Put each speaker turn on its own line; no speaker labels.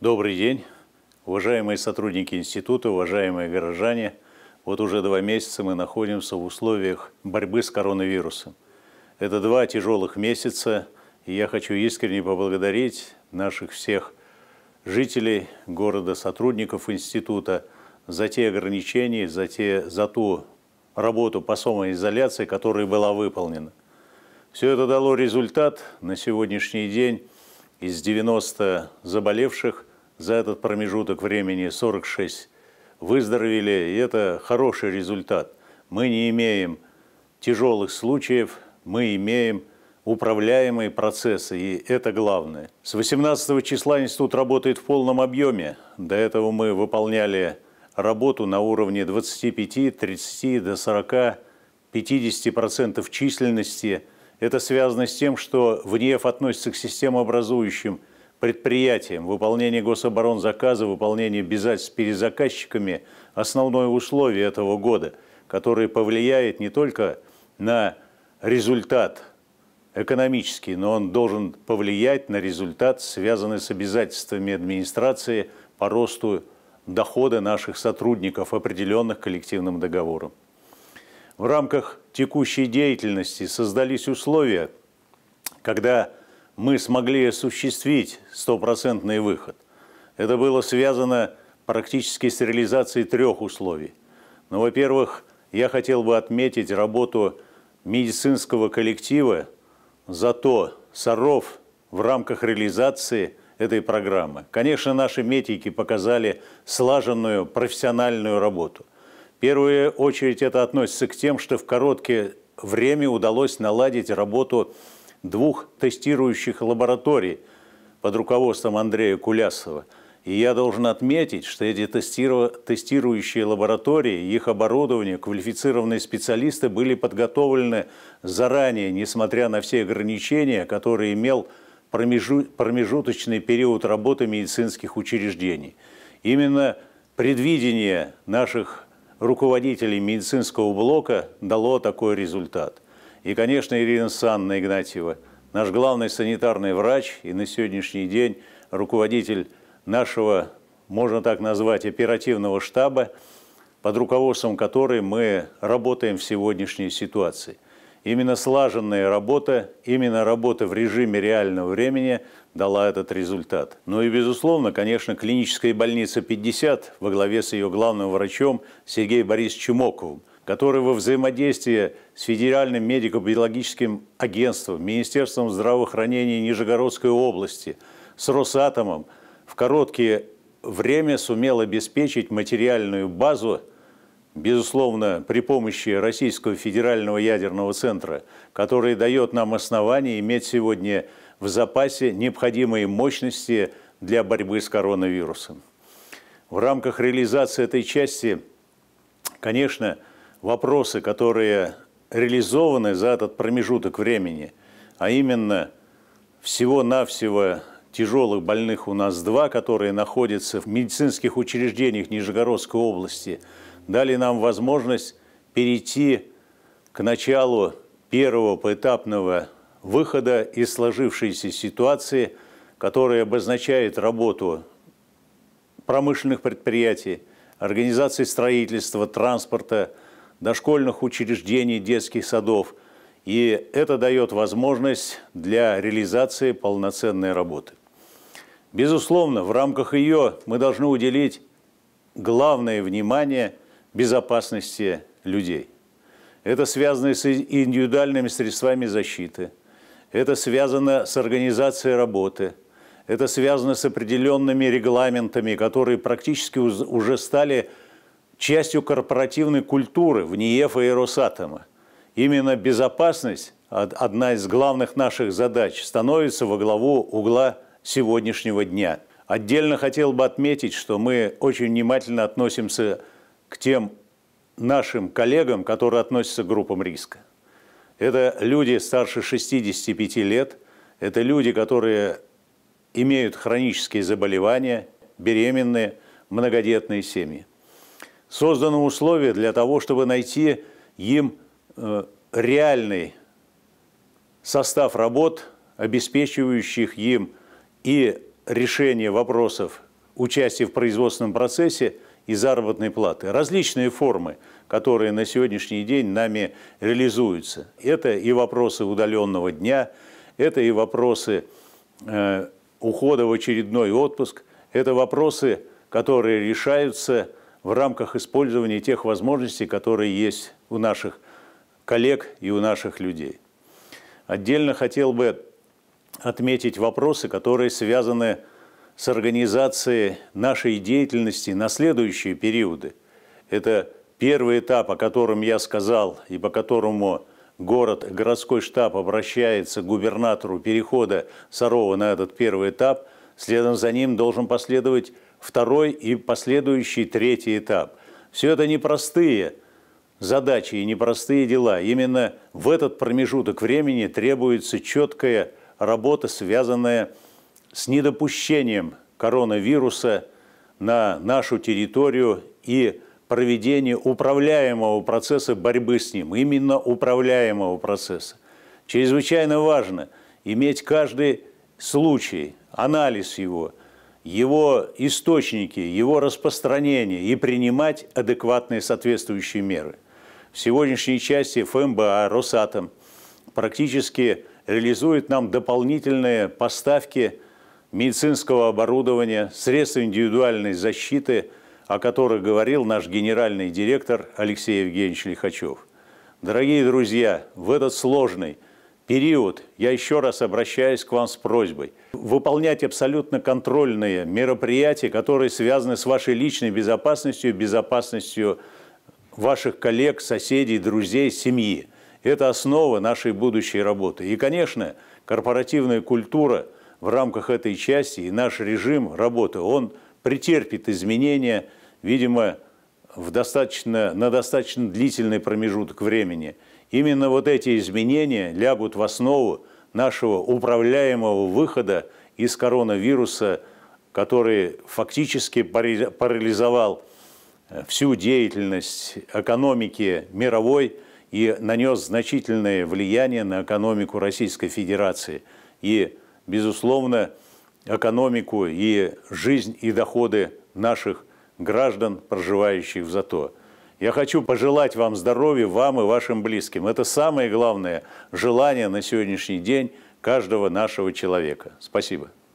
Добрый день, уважаемые сотрудники института, уважаемые горожане. Вот уже два месяца мы находимся в условиях борьбы с коронавирусом. Это два тяжелых месяца, и я хочу искренне поблагодарить наших всех жителей города, сотрудников института за те ограничения, за, те, за ту работу по самоизоляции, которая была выполнена. Все это дало результат на сегодняшний день из 90 заболевших за этот промежуток времени 46 выздоровели, и это хороший результат. Мы не имеем тяжелых случаев, мы имеем управляемые процессы, и это главное. С 18 числа институт работает в полном объеме. До этого мы выполняли работу на уровне 25, 30 до 40, 50% процентов численности. Это связано с тем, что ВНИЭФ e относится к системообразующим образующим предприятиям, выполнение гособоронзаказа, выполнение обязательств перед заказчиками – основное условие этого года, которое повлияет не только на результат экономический, но он должен повлиять на результат, связанный с обязательствами администрации по росту дохода наших сотрудников, определенных коллективным договором. В рамках текущей деятельности создались условия, когда мы смогли осуществить стопроцентный выход. Это было связано практически с реализацией трех условий. Но, ну, во-первых, я хотел бы отметить работу медицинского коллектива за то, соров в рамках реализации этой программы. Конечно, наши медики показали слаженную профессиональную работу. В первую очередь это относится к тем, что в короткое время удалось наладить работу двух тестирующих лабораторий под руководством Андрея Кулясова. И я должен отметить, что эти тестиру... тестирующие лаборатории, их оборудование, квалифицированные специалисты были подготовлены заранее, несмотря на все ограничения, которые имел промежу... промежуточный период работы медицинских учреждений. Именно предвидение наших руководителей медицинского блока дало такой результат – и, конечно, Ирина Санна Игнатьева, наш главный санитарный врач и на сегодняшний день руководитель нашего, можно так назвать, оперативного штаба, под руководством которой мы работаем в сегодняшней ситуации. Именно слаженная работа, именно работа в режиме реального времени дала этот результат. Ну и, безусловно, конечно, клиническая больница 50 во главе с ее главным врачом Сергеем Борисовичем Моковым – который во взаимодействии с Федеральным медико-биологическим агентством, Министерством здравоохранения Нижегородской области, с Росатомом в короткие время сумел обеспечить материальную базу, безусловно, при помощи Российского федерального ядерного центра, который дает нам основание иметь сегодня в запасе необходимые мощности для борьбы с коронавирусом. В рамках реализации этой части, конечно, вопросы, которые реализованы за этот промежуток времени, а именно всего-навсего тяжелых больных у нас два, которые находятся в медицинских учреждениях Нижегородской области, дали нам возможность перейти к началу первого поэтапного выхода из сложившейся ситуации, которая обозначает работу промышленных предприятий, организации строительства, транспорта – дошкольных учреждений, детских садов. И это дает возможность для реализации полноценной работы. Безусловно, в рамках ее мы должны уделить главное внимание безопасности людей. Это связано с индивидуальными средствами защиты, это связано с организацией работы, это связано с определенными регламентами, которые практически уже стали частью корпоративной культуры в НИЕФ и Росатома. Именно безопасность – одна из главных наших задач, становится во главу угла сегодняшнего дня. Отдельно хотел бы отметить, что мы очень внимательно относимся к тем нашим коллегам, которые относятся к группам риска. Это люди старше 65 лет, это люди, которые имеют хронические заболевания, беременные, многодетные семьи созданы условия для того, чтобы найти им э, реальный состав работ, обеспечивающих им и решение вопросов участия в производственном процессе и заработной платы. Различные формы, которые на сегодняшний день нами реализуются. Это и вопросы удаленного дня, это и вопросы э, ухода в очередной отпуск, это вопросы, которые решаются в рамках использования тех возможностей, которые есть у наших коллег и у наших людей. Отдельно хотел бы отметить вопросы, которые связаны с организацией нашей деятельности на следующие периоды. Это первый этап, о котором я сказал и по которому город, городской штаб обращается к губернатору перехода Сарова на этот первый этап. Следом за ним должен последовать второй и последующий третий этап. Все это непростые задачи и непростые дела. Именно в этот промежуток времени требуется четкая работа, связанная с недопущением коронавируса на нашу территорию и проведение управляемого процесса борьбы с ним, именно управляемого процесса. Чрезвычайно важно иметь каждый случай, анализ его – его источники, его распространение и принимать адекватные соответствующие меры. В сегодняшней части ФМБА, Росатом практически реализует нам дополнительные поставки медицинского оборудования, средств индивидуальной защиты, о которых говорил наш генеральный директор Алексей Евгеньевич Лихачев. Дорогие друзья, в этот сложный – период, я еще раз обращаюсь к вам с просьбой, выполнять абсолютно контрольные мероприятия, которые связаны с вашей личной безопасностью, безопасностью ваших коллег, соседей, друзей, семьи. Это основа нашей будущей работы. И, конечно, корпоративная культура в рамках этой части и наш режим работы, он претерпит изменения, видимо, в достаточно, на достаточно длительный промежуток времени – Именно вот эти изменения лягут в основу нашего управляемого выхода из коронавируса, который фактически парализовал э, всю деятельность экономики мировой и нанес значительное влияние на экономику Российской Федерации и, безусловно, экономику и жизнь и доходы наших граждан, проживающих в Зато. Я хочу пожелать вам здоровья, вам и вашим близким. Это самое главное желание на сегодняшний день каждого нашего человека. Спасибо.